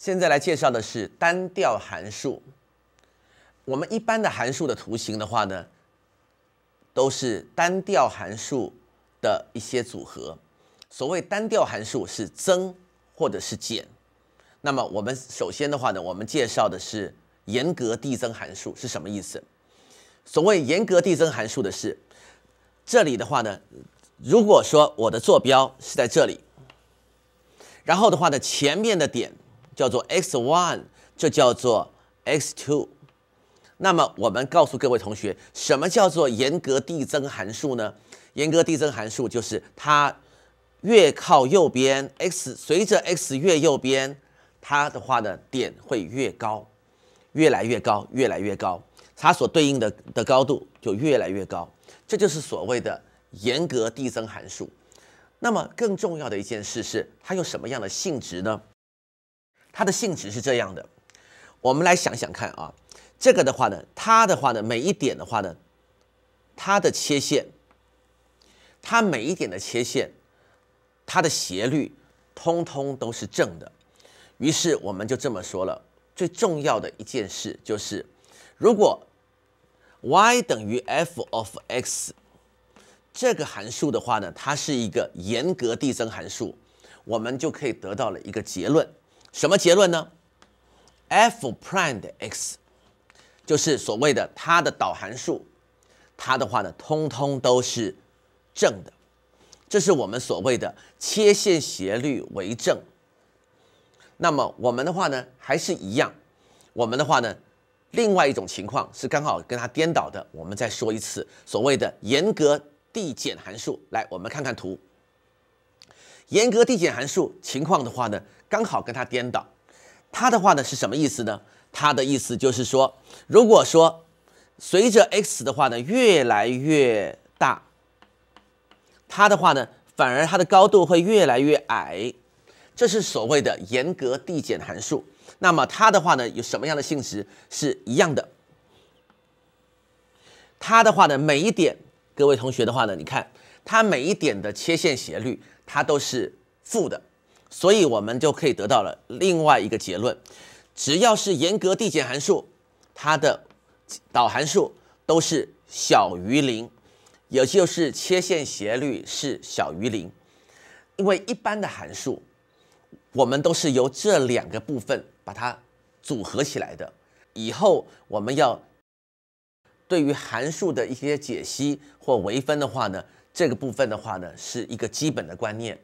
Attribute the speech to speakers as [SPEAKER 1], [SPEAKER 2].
[SPEAKER 1] 现在来介绍的是单调函数。我们一般的函数的图形的话呢，都是单调函数的一些组合。所谓单调函数是增或者是减。那么我们首先的话呢，我们介绍的是严格递增函数是什么意思？所谓严格递增函数的是，这里的话呢，如果说我的坐标是在这里，然后的话呢，前面的点。叫做 x one，这叫做 x two。那么我们告诉各位同学，什么叫做严格递增函数呢？严格递增函数就是它越靠右边，x 随着 x 越右边，它的话呢点会越高，越来越高，越来越高，它所对应的的高度就越来越高，这就是所谓的严格递增函数。那么更重要的一件事是，它有什么样的性质呢？它的性质是这样的，我们来想想看啊，这个的话呢，它的话呢，每一点的话呢，它的切线，它每一点的切线，它的斜率通通都是正的。于是我们就这么说了，最重要的一件事就是，如果 y 等于 f of x 这个函数的话呢，它是一个严格递增函数，我们就可以得到了一个结论。什么结论呢？f prime x 就是所谓的它的导函数，它的话呢，通通都是正的，这是我们所谓的切线斜率为正。那么我们的话呢，还是一样，我们的话呢，另外一种情况是刚好跟它颠倒的，我们再说一次，所谓的严格递减函数。来，我们看看图。严格递减函数情况的话呢，刚好跟它颠倒。它的话呢是什么意思呢？它的意思就是说，如果说随着 x 的话呢越来越大，它的话呢反而它的高度会越来越矮，这是所谓的严格递减函数。那么它的话呢有什么样的性质是一样的？它的话呢每一点。各位同学的话呢，你看它每一点的切线斜率，它都是负的，所以我们就可以得到了另外一个结论：只要是严格递减函数，它的导函数都是小于零，也就是切线斜率是小于零。因为一般的函数，我们都是由这两个部分把它组合起来的，以后我们要。对于函数的一些解析或微分的话呢，这个部分的话呢，是一个基本的观念。